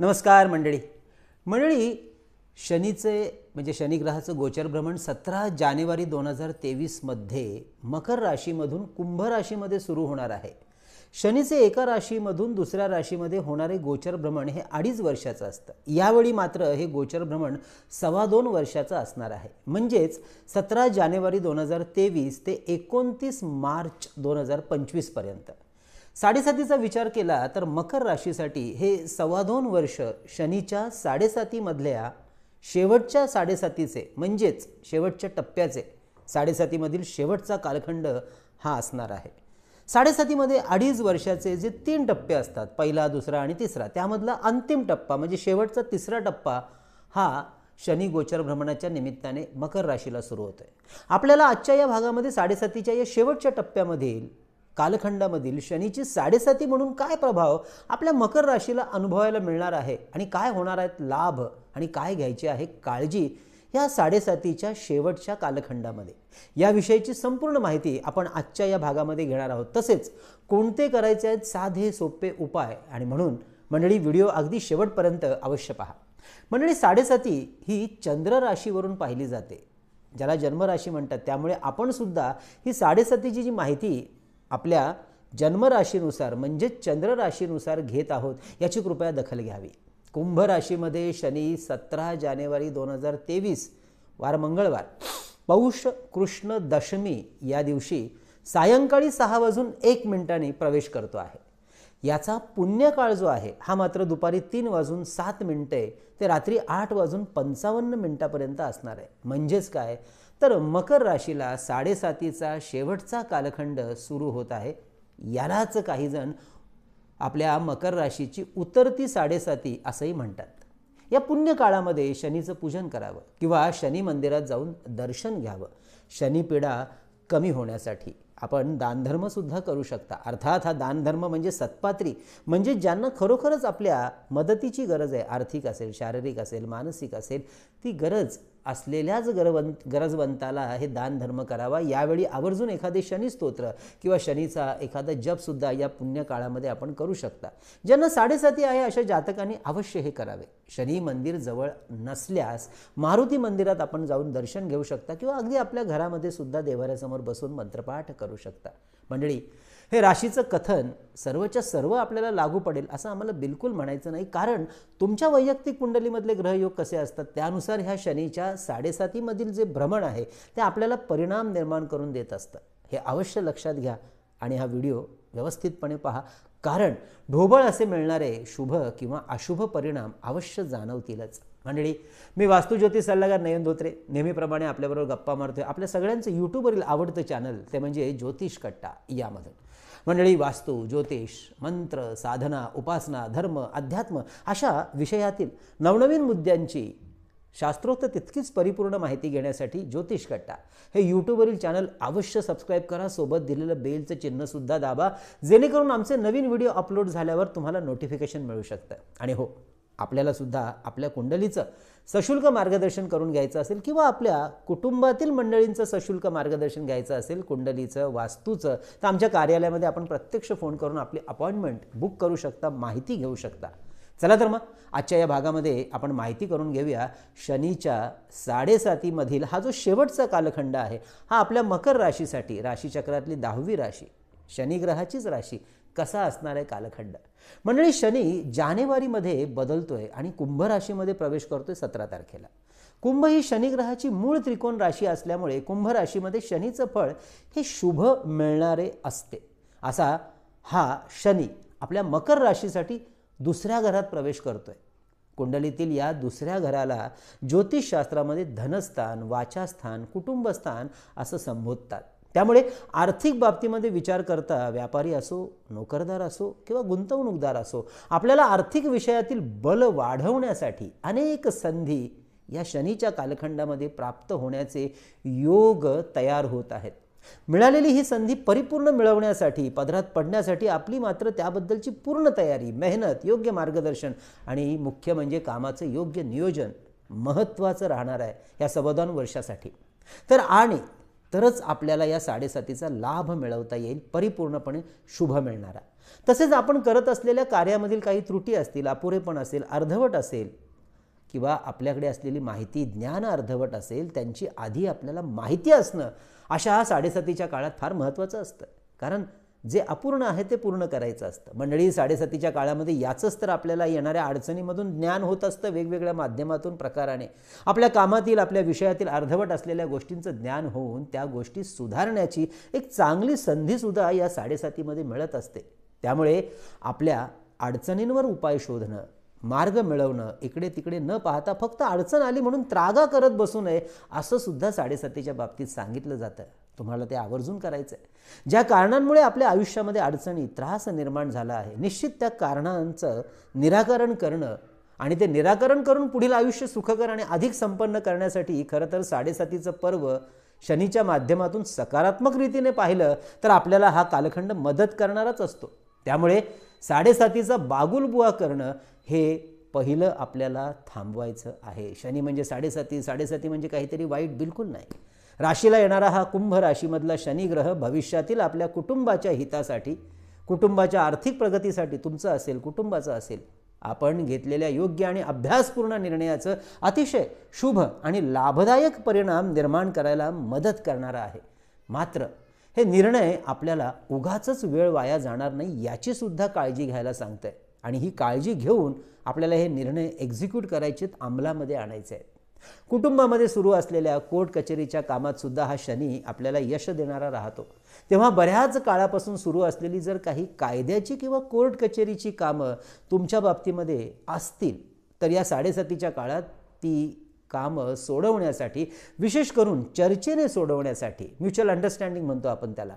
नमस्कार मंडळी मंडळी शनीचे म्हणजे शनिग्रहाचं गोचर भ्रमण सतरा जानेवारी दोन हजार तेवीसमध्ये मकर राशीमधून कुंभ राशीमध्ये सुरू होणार आहे शनीचे एका राशीमधून दुसऱ्या राशीमध्ये होणारे गोचर भ्रमण हे अडीच वर्षाचं असतं यावेळी मात्र हे गोचर भ्रमण सव्वा दोन वर्षाचं असणार आहे म्हणजेच सतरा जानेवारी दोन हजार तेवीस ते एकोणतीस मार्च दोन हजार पंचवीसपर्यंत साडेसातीचा विचार केला तर मकर राशीसाठी हे सव्वा दोन वर्ष शनीच्या साडेसातीमधल्या शेवटच्या साडेसातीचे म्हणजेच शेवटच्या टप्प्याचे साडेसातीमधील शेवटचा कालखंड हा असणार आहे साडेसातीमध्ये अडीच वर्षाचे जे तीन टप्पे असतात पहिला दुसरा आणि तिसरा त्यामधला अंतिम टप्पा म्हणजे शेवटचा तिसरा टप्पा हा शनी गोचर भ्रमणाच्या निमित्ताने मकर राशीला सुरू होतोय आपल्याला आजच्या या भागामध्ये साडेसातीच्या या शेवटच्या टप्प्यामधील कालखंडामधील शनीची साडेसाती म्हणून काय प्रभाव आपल्या मकर राशीला अनुभवायला मिळणार आहे आणि काय होणार आहेत लाभ आणि काय घ्यायची आहे काळजी या साडेसातीच्या शेवटच्या कालखंडामध्ये याविषयीची संपूर्ण माहिती आपण आजच्या या भागामध्ये घेणार आहोत तसेच कोणते करायचे आहेत साधे सोपे उपाय आणि म्हणून मंडळी व्हिडिओ अगदी शेवटपर्यंत अवश्य पहा मंडळी साडेसाती ही चंद्र राशीवरून पाहिली जाते ज्याला जन्मराशी म्हणतात त्यामुळे आपण सुद्धा ही साडेसातीची जी माहिती आपल्या जन्मराशीनुसार म्हणजेच राशीनुसार घेत आहोत याची कृपया दखल घ्यावी कुंभ राशीमध्ये शनी सतरा जानेवारी दोन हजार तेवीस वार मंगळवार पौष कृष्ण दशमी या दिवशी सायंकाळी सहा वाजून एक मिनिटांनी प्रवेश करतो आहे याचा पुण्यकाळ जो आहे हा मात्र दुपारी तीन वाजून सात मिनटे ते रात्री आठ वाजून पंचावन्न मिनटापर्यंत असणार आहे म्हणजेच काय तर मकर राशीला साडेसातीचा शेवटचा कालखंड सुरू होत आहे यालाच काहीजण आपल्या मकर राशीची उतरती साडेसाती असंही म्हणतात या पुण्यकाळामध्ये शनीचं पूजन करावं किंवा शनी मंदिरात जाऊन दर्शन घ्यावं शनीपीडा कमी होण्यासाठी आपण दानधर्मसुद्धा करू शकता अर्थात हा दानधर्म म्हणजे सत्पात्री म्हणजे ज्यांना खरोखरच आपल्या मदतीची गरज आहे आर्थिक असेल शारीरिक असेल मानसिक असेल ती गरज असलेल्याच गरवं गरजवंताला हे दानधर्म करावा यावेळी आवर्जून एखादे शनी स्तोत्र किंवा शनीचा एखादा जपसुद्धा या पुण्यकाळामध्ये आपण करू शकता ज्यांना साडेसाती आहे अशा जातकांनी अवश्य हे करावे शनी मंदिर जवळ नसल्यास मारुती मंदिरात आपण जाऊन दर्शन घेऊ शकता किंवा अगदी आपल्या घरामध्ये सुद्धा देवाऱ्यासमोर बसून मंत्रपाठ करू शकता मंडळी हे राशीचं कथन सर्वच्या सर्व आपल्याला लागू पडेल असं आम्हाला बिलकुल म्हणायचं नाही कारण तुमच्या वैयक्तिक कुंडलीमधले ग्रहयोग कसे असतात त्यानुसार ह्या शनीच्या साडेसातीमधील जे भ्रमण आहे ते आपल्याला परिणाम निर्माण करून देत असतं हे अवश्य लक्षात घ्या आणि हा व्हिडिओ व्यवस्थितपणे पहा कारण ढोबळ असे मिळणारे शुभ किंवा अशुभ परिणाम अवश्य जाणवतीलच मंडळी मी वास्तुज्योतिष सल्लागार नयन धोत्रे नेहमीप्रमाणे आपल्याबरोबर गप्पा मारतोय आपल्या सगळ्यांचं यूट्यूबवरील आवडतं चॅनल ते म्हणजे ज्योतिष कट्टा यामधून मंडळी वास्तू ज्योतिष मंत्र साधना उपासना धर्म अध्यात्म अशा विषयातील नवनवीन मुद्द्यांची शास्त्रोक्त तितकीच परिपूर्ण माहिती घेण्यासाठी ज्योतिष कट्टा हे यूट्यूबवरील चॅनल अवश्य सबस्क्राईब करा सोबत दिलेलं बेलचं चिन्हसुद्धा दाबा जेणेकरून आमचे नवीन व्हिडिओ अपलोड झाल्यावर तुम्हाला नोटिफिकेशन मिळू शकतं आणि हो आपल्याला सुद्धा आपल्या कुंडलीचं सशुल्क मार्गदर्शन करून घ्यायचं असेल किंवा आपल्या कुटुंबातील मंडळींचं सशुल्क मार्गदर्शन घ्यायचं असेल कुंडलीचं वास्तूचं तर आमच्या कार्यालयामध्ये आपण प्रत्यक्ष फोन करून आपली अपॉइंटमेंट बुक करू शकता माहिती घेऊ शकता चला तर मग आजच्या या भागामध्ये आपण माहिती करून घेऊया शनीच्या साडेसातीमधील हा जो शेवटचा कालखंड आहे हा आपल्या मकर राशीसाठी राशीचक्रातली दहावी राशी शनिग्रहाचीच राशी कसा असणार आहे कालखंड मंडळी शनी जानेवारीमध्ये बदलतोय आणि कुंभ राशीमध्ये प्रवेश करतोय सतरा तारखेला कुंभ ही शनिग्रहाची मूळ त्रिकोण राशी असल्यामुळे कुंभ राशीमध्ये शनीचं फळ हे शुभ मिळणारे असते असा हा शनी आपल्या मकर राशीसाठी दुसऱ्या घरात प्रवेश करतोय कुंडलीतील या दुसऱ्या घराला ज्योतिषशास्त्रामध्ये धनस्थान वाचास्थान कुटुंबस्थान असं संबोधतात त्यामुळे आर्थिक बाबतीमध्ये विचार करता व्यापारी असो नोकरदार असो किंवा गुंतवणूकदार असो आपल्याला आर्थिक विषयातील बल वाढवण्यासाठी अनेक संधी या शनीच्या कालखंडामध्ये प्राप्त होण्याचे योग तयार होत आहेत मिळालेली ही संधी परिपूर्ण मिळवण्यासाठी पदरात पडण्यासाठी आपली मात्र त्याबद्दलची पूर्ण तयारी मेहनत योग्य मार्गदर्शन आणि मुख्य म्हणजे कामाचं योग्य नियोजन महत्त्वाचं राहणार आहे या सवदान वर्षासाठी तर आणि तरच आपल्याला या साडेसातीचा लाभ मिळवता येईल परिपूर्णपणे शुभ मिळणारा तसेच आपण करत असलेल्या कार्यामधील काही त्रुटी असतील अपुरेपण असेल अर्धवट असेल किंवा आपल्याकडे असलेली माहिती ज्ञान अर्धवट असेल त्यांची आधी आपल्याला माहिती असणं अशा हा साडेसातीच्या काळात फार महत्त्वाचं असतं कारण जे अपूर्ण आहे ते पूर्ण करायचं असतं मंडळी साडेसातीच्या काळामध्ये याचंच तर आपल्याला येणाऱ्या अडचणीमधून ज्ञान होत असतं वेगवेगळ्या माध्यमातून प्रकाराने आपल्या कामातील आपल्या विषयातील अर्धवट असलेल्या गोष्टींचं ज्ञान होऊन त्या गोष्टी सुधारण्याची एक चांगली संधीसुद्धा या साडेसातीमध्ये मिळत असते त्यामुळे आपल्या अडचणींवर उपाय शोधणं मार्ग मिळवणं इकडे तिकडे न पाहता फक्त अडचण आली म्हणून त्रागा करत बसू नये असं सुद्धा साडेसातीच्या बाबतीत सांगितलं जातं तुम्हाला ते आवर्जून करायचं आहे ज्या कारणांमुळे आपल्या आयुष्यामध्ये अडचणी त्रास निर्माण झाला आहे निश्चित त्या कारणांचं निराकरण करणं आणि ते निराकरण करून पुढील आयुष्य सुखकर आणि अधिक संपन्न करण्यासाठी खरं तर साडेसातीचं पर्व शनीच्या माध्यमातून सकारात्मक रीतीने पाहिलं तर आपल्याला हा कालखंड मदत करणाराच असतो त्यामुळे साडेसातीचा बागुलबुवा करणं हे पहिलं आपल्याला थांबवायचं आहे शनी म्हणजे साडेसाती साडेसाती म्हणजे काहीतरी वाईट बिलकुल नाही राशीला येणारा हा कुंभ राशीमधला शनिग्रह भविष्यातील आपल्या कुटुंबाच्या हितासाठी कुटुंबाच्या आर्थिक प्रगतीसाठी तुमचं असेल कुटुंबाचं असेल आपण घेतलेल्या योग्य आणि अभ्यासपूर्ण निर्णयाचं अतिशय शुभ आणि लाभदायक परिणाम निर्माण करायला मदत करणारा आहे मात्र हे निर्णय आपल्याला उगाच वेळ वाया जाणार नाही याचीसुद्धा काळजी घ्यायला सांगतं आहे आणि ही काळजी घेऊन आपल्याला हे निर्णय एक्झिक्यूट करायचेत अंमलामध्ये आणायचे आहेत कुटुंबामध्ये सुरू असलेल्या कोर्ट कचेरीच्या कामात सुद्धा हा शनी आपल्याला यश देणारा राहतो तेव्हा बऱ्याच काळापासून सुरू असलेली जर काही कायद्याची किंवा कोर्ट कचेरीची कामं तुमच्या बाबतीमध्ये असतील तर या साडेसातीच्या काळात ती कामं सोडवण्यासाठी विशेष करून चर्चेने सोडवण्यासाठी म्युच्युअल अंडरस्टँडिंग म्हणतो आपण त्याला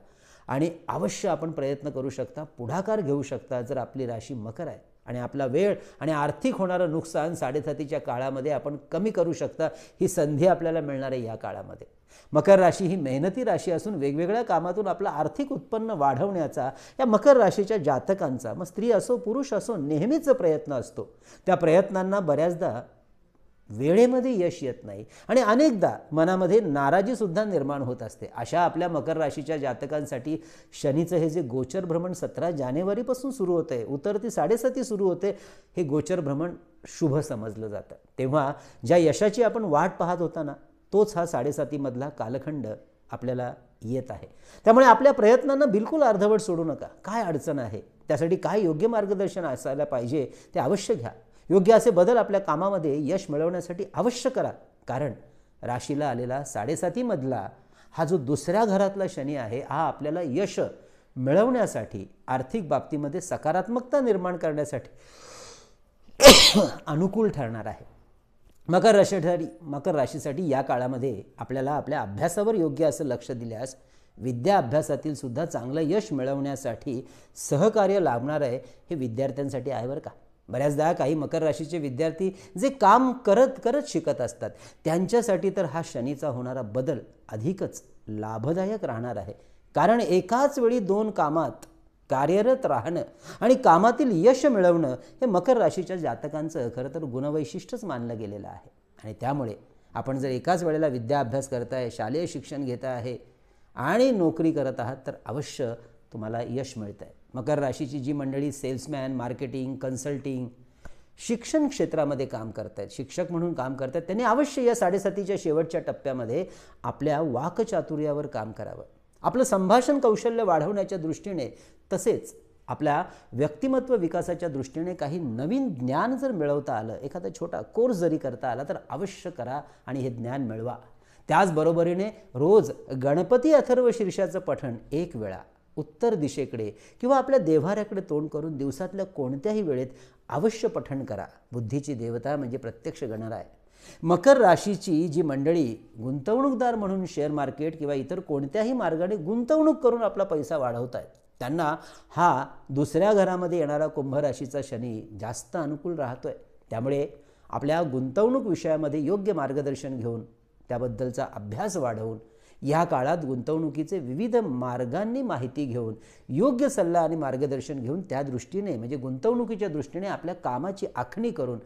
आणि अवश्य आपण प्रयत्न करू शकता पुढाकार घेऊ शकता जर आपली राशी मकर आहे आणि आपला वेळ आणि आर्थिक होणारं नुकसान साडेसातीच्या काळामध्ये आपण कमी करू शकता ही संधी आपल्याला मिळणार आहे या काळामध्ये मकर राशी ही मेहनती राशी असून वेगवेगळ्या कामातून आपलं आर्थिक उत्पन्न वाढवण्याचा या मकर राशीच्या जातकांचा मग स्त्री असो पुरुष असो नेहमीच प्रयत्न असतो त्या प्रयत्नांना बऱ्याचदा वेळेमध्ये यश येत नाही आणि अनेकदा मनामध्ये नाराजीसुद्धा निर्माण होत असते अशा आपल्या मकर राशीच्या जातकांसाठी शनीचं हे जे गोचर भ्रमण सतरा जानेवारीपासून सुरू होतं आहे उतरती साडेसाती सुरू होते हे गोचर भ्रमण शुभ समजलं जातं तेव्हा ज्या यशाची आपण वाट पाहत होता ना तोच हा साडेसातीमधला कालखंड आपल्याला येत आहे त्यामुळे आपल्या प्रयत्नांना बिलकुल अर्धवट सोडू नका काय अडचण आहे त्यासाठी काय योग्य मार्गदर्शन असायला पाहिजे ते अवश्य घ्या योग्य असे बदल आपल्या कामामध्ये यश मिळवण्यासाठी अवश्य करा कारण राशीला आलेला साडेसातीमधला हा जो दुसऱ्या घरातला शनी आहे हा आपल्याला यश मिळवण्यासाठी आर्थिक बाबतीमध्ये सकारात्मकता निर्माण करण्यासाठी अनुकूल ठरणार आहे मकर राशीसाठी मकर राशीसाठी या काळामध्ये आपल्याला आपल्या अभ्यासावर योग्य असं लक्ष दिल्यास विद्या अभ्यासातील सुद्धा चांगलं यश मिळवण्यासाठी सहकार्य लाभणार आहे हे विद्यार्थ्यांसाठी आहे बरं का बऱ्याचदा काही मकर राशीचे विद्यार्थी जे काम करत करत शिकत असतात त्यांच्यासाठी तर हा शनीचा होणारा बदल अधिकच लाभदायक राहणार आहे कारण एकाच वेळी दोन कामात कार्यरत राहणं आणि कामातील यश मिळवणं हे मकर राशीच्या जातकांचं खरं तर गुणवैशिष्ट्यच मानलं गेलेलं आहे आणि त्यामुळे आपण जर एकाच वेळेला विद्या अभ्यास करताय शालेय शिक्षण घेत आहे आणि नोकरी करत आहात तर अवश्य तुम्हाला यश मिळत आहे मकर राशीची जी मंडळी सेल्समॅन मार्केटिंग कन्सल्टिंग शिक्षण क्षेत्रामध्ये काम करत आहेत शिक्षक म्हणून काम करत आहेत त्यांनी अवश्य या साडेसातीच्या शेवटच्या टप्प्यामध्ये आपल्या वाकचातुर्यावर काम करावं आपलं संभाषण कौशल्य वाढवण्याच्या दृष्टीने तसेच आपल्या व्यक्तिमत्व विकासाच्या दृष्टीने काही नवीन ज्ञान जर मिळवता आलं एखादा छोटा कोर्स जरी करता आला तर अवश्य करा आणि हे ज्ञान मिळवा त्याचबरोबरीने रोज गणपती अथर्व शीर्षाचं पठण एक वेळा उत्तर दिशेकडे किंवा आपल्या देव्हाऱ्याकडे तोंड करून दिवसातल्या कोणत्याही वेळेत अवश्य पठण करा बुद्धीची देवता म्हणजे प्रत्यक्ष गणराय मकर राशीची जी मंडळी गुंतवणूकदार म्हणून शेअर मार्केट किंवा इतर कोणत्याही मार्गाने गुंतवणूक करून आपला पैसा वाढवत आहेत त्यांना हा दुसऱ्या घरामध्ये येणारा कुंभ राशीचा शनी जास्त अनुकूल राहतो आहे त्यामुळे आपल्या गुंतवणूक विषयामध्ये योग्य मार्गदर्शन घेऊन त्याबद्दलचा अभ्यास वाढवून या काळात गुंतवणुकीचे विविध मार्गांनी माहिती घेऊन योग्य सल्ला आणि मार्गदर्शन घेऊन त्या दृष्टीने म्हणजे गुंतवणुकीच्या दृष्टीने आपल्या कामाची आखणी करून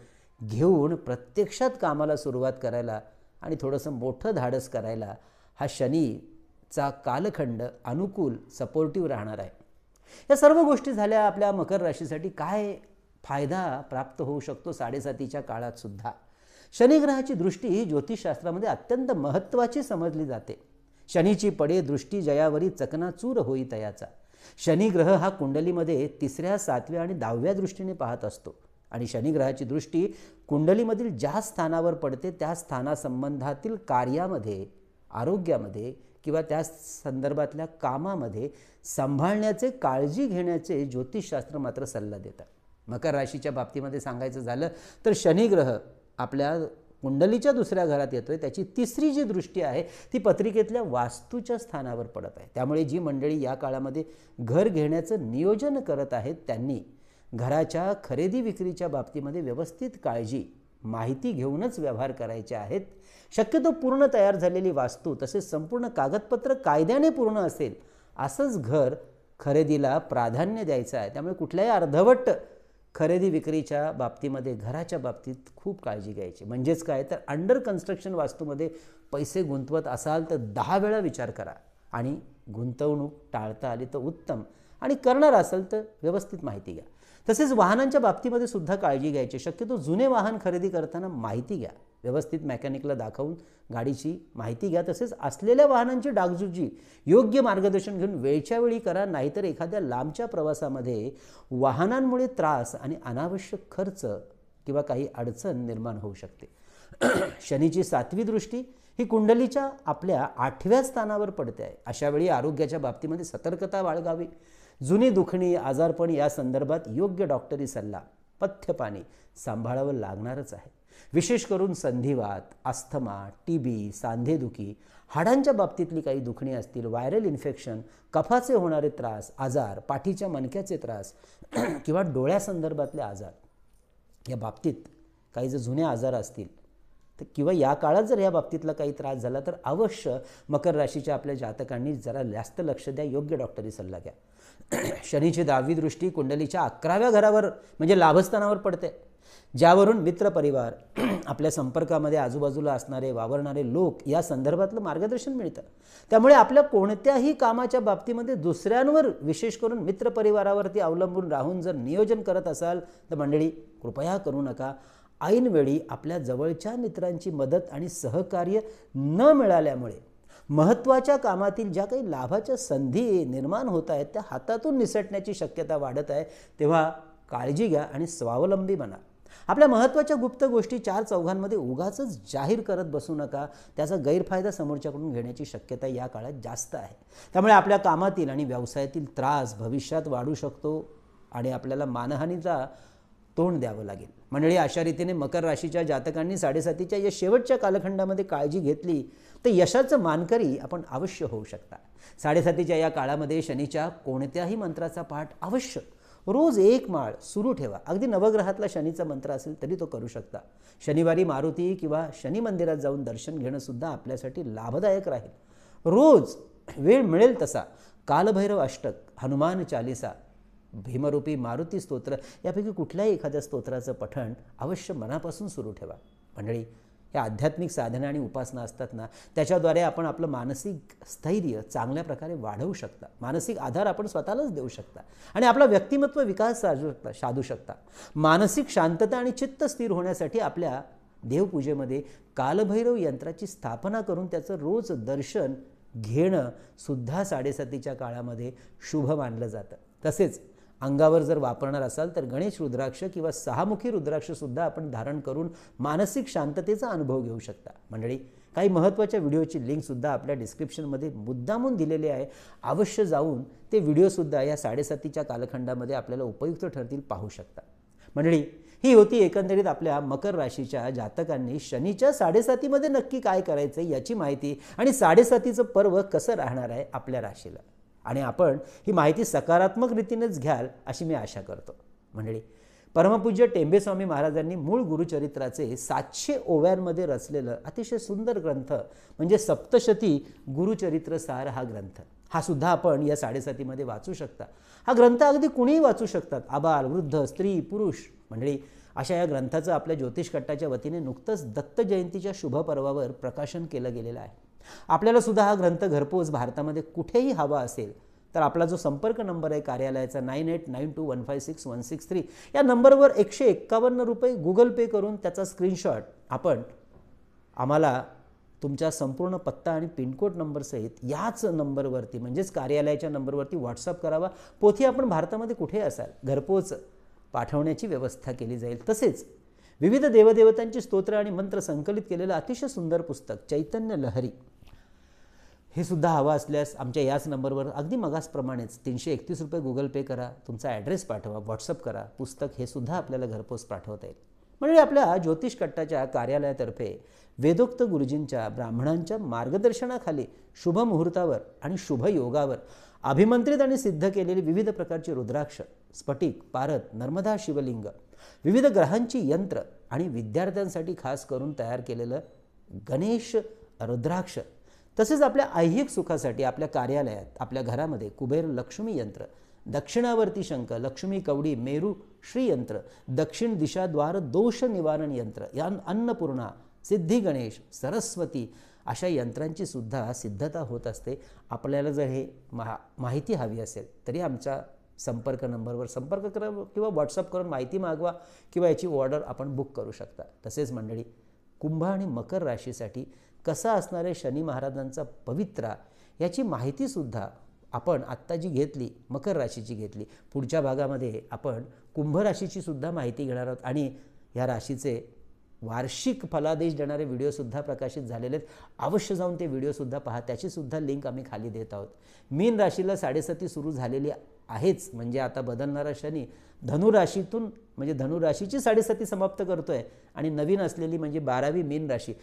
घेऊन प्रत्यक्षात कामाला सुरुवात करायला आणि थोडंसं मोठं धाडस करायला हा शनीचा कालखंड अनुकूल सपोर्टिव्ह राहणार आहे या सर्व गोष्टी झाल्या आपल्या मकर राशीसाठी काय फायदा प्राप्त होऊ शकतो साडेसातीच्या काळात सुद्धा शनिग्रहाची दृष्टी ही ज्योतिषशास्त्रामध्ये अत्यंत महत्त्वाची समजली जाते शनीची पडे दृष्टी जयावरी चकनाचूर होई तयाचा शनिग्रह हा कुंडलीमध्ये तिसऱ्या सातव्या आणि दहाव्या दृष्टीने पाहत असतो आणि शनिग्रहाची दृष्टी कुंडलीमधील ज्या स्थानावर पडते त्या स्थानासंबंधातील कार्यामध्ये आरोग्यामध्ये किंवा त्या संदर्भातल्या कामामध्ये सांभाळण्याचे काळजी घेण्याचे ज्योतिषशास्त्र मात्र सल्ला देतात मकर राशीच्या बाबतीमध्ये सांगायचं झालं तर शनिग्रह आपल्या कुंडलीच्या दुसऱ्या घरात येतोय त्याची तिसरी जी दृष्टी आहे ती पत्रिकेतल्या वास्तूच्या स्थानावर पडत आहे त्यामुळे जी मंडळी या काळामध्ये घर घेण्याचं नियोजन करत आहेत त्यांनी घराच्या खरेदी विक्रीच्या बाबतीमध्ये व्यवस्थित काळजी माहिती घेऊनच व्यवहार करायचे आहेत शक्यतो पूर्ण तयार झालेली वास्तू तसेच संपूर्ण कागदपत्र कायद्याने पूर्ण असेल असंच घर खरेदीला प्राधान्य द्यायचं आहे त्यामुळे कुठल्याही अर्धवट खरेदी विक्रीच्या बाबतीमध्ये घराच्या बाबतीत खूप काळजी घ्यायची म्हणजेच काय तर अंडर कन्स्ट्रक्शन वास्तूमध्ये पैसे गुंतवत असाल तर दहा वेळा विचार करा आणि गुंतवणूक टाळता आली तर उत्तम आणि करणार असेल तर व्यवस्थित माहिती घ्या तसेच वाहनांच्या बाबतीमध्ये सुद्धा काळजी घ्यायची शक्यतो जुने वाहन खरेदी करताना माहिती घ्या व्यवस्थित मेकॅनिकला दाखवून गाडीची माहिती घ्या तसेच असलेल्या वाहनांची डागजुजी योग्य मार्गदर्शन घेऊन वेळच्या वेळी करा नाहीतर एखाद्या लांबच्या प्रवासामध्ये वाहनांमुळे त्रास आणि अनावश्यक खर्च किंवा काही अडचण निर्माण होऊ शकते शनीची सातवी दृष्टी ही कुंडलीच्या आपल्या आठव्या स्थानावर पडते आहे अशावेळी आरोग्याच्या बाबतीमध्ये सतर्कता बाळगावी जुनी दुखणी आजारपण या संदर्भात योग्य डॉक्टरी सल्ला पथ्यपाणी सांभाळावं लागणारच आहे विशेष करून संधिवात अस्थमा टी बी सांधेदुखी हाडांच्या बाबतीतली काही दुखणी असतील व्हायरल इन्फेक्शन कफाचे होणारे त्रास आजार पाठीच्या मणक्याचे त्रास किंवा डोळ्यासंदर्भातले आजार या बाबतीत काही जर जुने आजार असतील तर किंवा या काळात जर या बाबतीतला काही त्रास झाला तर अवश्य मकर राशीच्या आपल्या जातकांनी जरा जास्त लक्ष द्या योग्य डॉक्टरी सल्ला घ्या शनीची दहावी दृष्टी कुंडलीच्या अकराव्या घरावर म्हणजे लाभस्थानावर पडते ज्यावरून मित्रपरिवार आपल्या संपर्कामध्ये आजूबाजूला असणारे वावरणारे लोक या संदर्भातलं मार्गदर्शन मिळतं त्यामुळे आपल्या कोणत्याही कामाच्या बाबतीमध्ये दुसऱ्यांवर विशेष करून मित्रपरिवारावरती अवलंबून राहून जर नियोजन करत असाल तर मंडळी कृपया करू नका ऐनवेळी आपल्या जवळच्या मित्रांची मदत आणि सहकार्य न मिळाल्यामुळे महत्त्वाच्या कामातील ज्या काही लाभाच्या संधी निर्माण होत आहेत त्या हातातून निसटण्याची शक्यता वाढत आहे तेव्हा काळजी घ्या आणि स्वावलंबी बना आपल्या महत्त्वाच्या गुप्त गोष्टी चार चौघांमध्ये उगाच जाहीर करत बसू नका त्याचा गैरफायदा समोरच्याकडून घेण्याची शक्यता या काळात जास्त आहे त्यामुळे आपल्या कामातील आणि व्यवसायातील त्रास भविष्यात वाढू शकतो आणि आपल्याला मानहानीचा तोंड द्यावं लागेल मंडळी अशा रीतीने मकर राशीच्या जातकांनी साडेसातीच्या या शेवटच्या कालखंडामध्ये काळजी घेतली तर यशाचं मानकरी आपण अवश्य होऊ शकता साडेसातीच्या या काळामध्ये शनीच्या कोणत्याही मंत्राचा पाठ अवश्य रोज एक माळ सुरू ठेवा अगदी नवग्रहातला शनीचा मंत्र असेल तरी तो करू शकता शनिवारी मारुती किंवा शनी मंदिरात जाऊन दर्शन घेणंसुद्धा आपल्यासाठी लाभदायक राहील रोज वेळ मिळेल तसा कालभैरव अष्टक हनुमान चालिसा भीमरूपी मारुती स्तोत्र यापैकी कुठल्याही एखाद्या स्तोत्राचं पठण अवश्य मनापासून सुरू ठेवा मंडळी हे आध्यात्मिक साधना आणि उपासना असतात ना त्याच्याद्वारे आपण आपलं मानसिक स्थैर्य चांगल्या प्रकारे वाढवू शकता मानसिक आधार आपण स्वतःलाच देऊ शकता आणि आपला व्यक्तिमत्व विकास साधू शकता साधू शकता मानसिक शांतता आणि चित्त स्थिर होण्यासाठी आपल्या देवपूजेमध्ये कालभैरव यंत्राची स्थापना करून त्याचं रोज दर्शन घेणं सुद्धा साडेसातीच्या काळामध्ये शुभ मानलं जातं तसेच अंगावर जर वापरणार असाल तर गणेश रुद्राक्ष किंवा सहामुखी रुद्राक्षसुद्धा आपण धारण करून मानसिक शांततेचा अनुभव घेऊ शकता मंडळी काही महत्त्वाच्या व्हिडिओची लिंकसुद्धा आपल्या डिस्क्रिप्शनमध्ये मुद्दामून दिलेली आहे अवश्य जाऊन ते व्हिडिओसुद्धा या साडेसातीच्या कालखंडामध्ये आपल्याला उपयुक्त ठरतील पाहू शकता मंडळी ही होती एकंदरीत आपल्या मकर राशीच्या जातकांनी शनीच्या साडेसातीमध्ये नक्की काय करायचं याची माहिती आणि साडेसातीचं पर्व कसं राहणार आहे आपल्या राशीला आणि आपण ही माहिती सकारात्मक रीतीनेच घ्याल अशी मी आशा करतो मंडळी परमपूज्य टेंबेस्वामी महाराजांनी मूळ गुरुचरित्राचे सातशे ओव्यांमध्ये रचलेलं अतिशय सुंदर ग्रंथ म्हणजे सप्तशती गुरुचरित्र सार हा ग्रंथ हा सुद्धा आपण या साडेसातीमध्ये वाचू शकता हा ग्रंथ अगदी कुणीही वाचू शकतात आबाल वृद्ध स्त्री पुरुष मंडळी अशा या ग्रंथाचं आपल्या ज्योतिष कट्टाच्या वतीने नुकतंच दत्त जयंतीच्या शुभपर्वावर प्रकाशन केलं गेलेलं आहे आपल्याला सुद्धा हा ग्रंथ घरपोच भारतामध्ये कुठेही हवा असेल तर आपला जो संपर्क नंबर आहे कार्यालयाचा nine eight nine two one five six one six three या नंबरवर एकशे एक्कावन्न रुपये गुगल पे करून त्याचा स्क्रीनशॉट आपण आम्हाला तुमच्या संपूर्ण पत्ता आणि पिनकोड नंबरसहित याच नंबरवरती म्हणजेच कार्यालयाच्या नंबरवरती व्हॉट्सअप करावा पोथी आपण भारतामध्ये कुठे असाल घरपोच पाठवण्याची व्यवस्था केली जाईल तसेच विविध देवदेवतांची स्तोत्र आणि मंत्र संकलित केलेलं अतिशय सुंदर पुस्तक चैतन्य लहरी हे सुद्धा हवं असल्यास आमच्या याच नंबरवर अगदी मगासप्रमाणेच तीनशे एकतीस रुपये गुगल पे करा तुमचा ॲड्रेस पाठवा व्हॉट्सअप करा पुस्तक हे सुद्धा आपल्याला घरपोच पाठवता येईल म्हणजे आपल्या ज्योतिष कट्टाच्या कार्यालयातर्फे वेदोक्त गुरुजींच्या ब्राह्मणांच्या मार्गदर्शनाखाली शुभ मुहूर्तावर आणि शुभ योगावर अभिमंत्रित आणि सिद्ध केलेली विविध प्रकारची रुद्राक्ष स्फटिक पारत नर्मदा शिवलिंग विविध ग्रहांची यंत्र आणि विद्यार्थ्यांसाठी खास करून तयार केलेलं गणेश रुद्राक्ष तसेच आपल्या ऐहिक सुखासाठी आपल्या कार्यालयात आपल्या घरामध्ये कुबेर लक्ष्मी यंत्र दक्षिणावर्ती शंख लक्ष्मी कवडी मेरू श्रीयंत्र दक्षिण दिशाद्वार दोष निवारण यंत्र या अन्नपूर्णा सिद्धी गणेश सरस्वती अशा यंत्रांची सुद्धा सिद्धता होत असते आपल्याला जर हे महा माहिती हवी असेल तरी आमच्या संपर्क नंबरवर संपर्क करा किंवा व्हॉट्सअप करून माहिती मागवा किंवा याची ऑर्डर आपण बुक करू शकता तसेच मंडळी कुंभ आणि मकर राशीसाठी कसा असणारे शनी महाराजांचा पवित्रा याची माहितीसुद्धा आपण आत्ता जी घेतली मकर राशीची घेतली पुढच्या भागामध्ये आपण कुंभ राशीची सुद्धा माहिती घेणार आहोत आणि या राशीचे वार्षिक फलादेश देणारे व्हिडिओसुद्धा प्रकाशित झालेले आहेत अवश्य जाऊन ते व्हिडिओसुद्धा पहा त्याचीसुद्धा लिंक आम्ही खाली देत आहोत मीन राशीला साडेसती सुरू झालेली आहेच म्हणजे आता बदलणारा शनी धनुराशीतून म्हणजे धनुराशीची साडेसती समाप्त करतो आहे आणि नवीन असलेली म्हणजे बारावी मीन राशी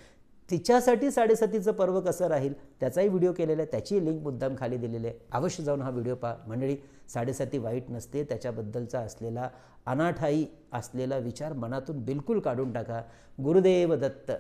तिच्यासाठी साडेसातीचं पर्व कसं राहील त्याचाही व्हिडिओ केलेला आहे त्याची लिंक मुद्दाम खाली दिलेली आहे अवश्य जाऊन हा व्हिडिओ पहा मंडळी साडेसाती वाईट नसते त्याच्याबद्दलचा असलेला अनाठाई असलेला विचार मनातून बिलकुल काढून टाका गुरुदेव दत्त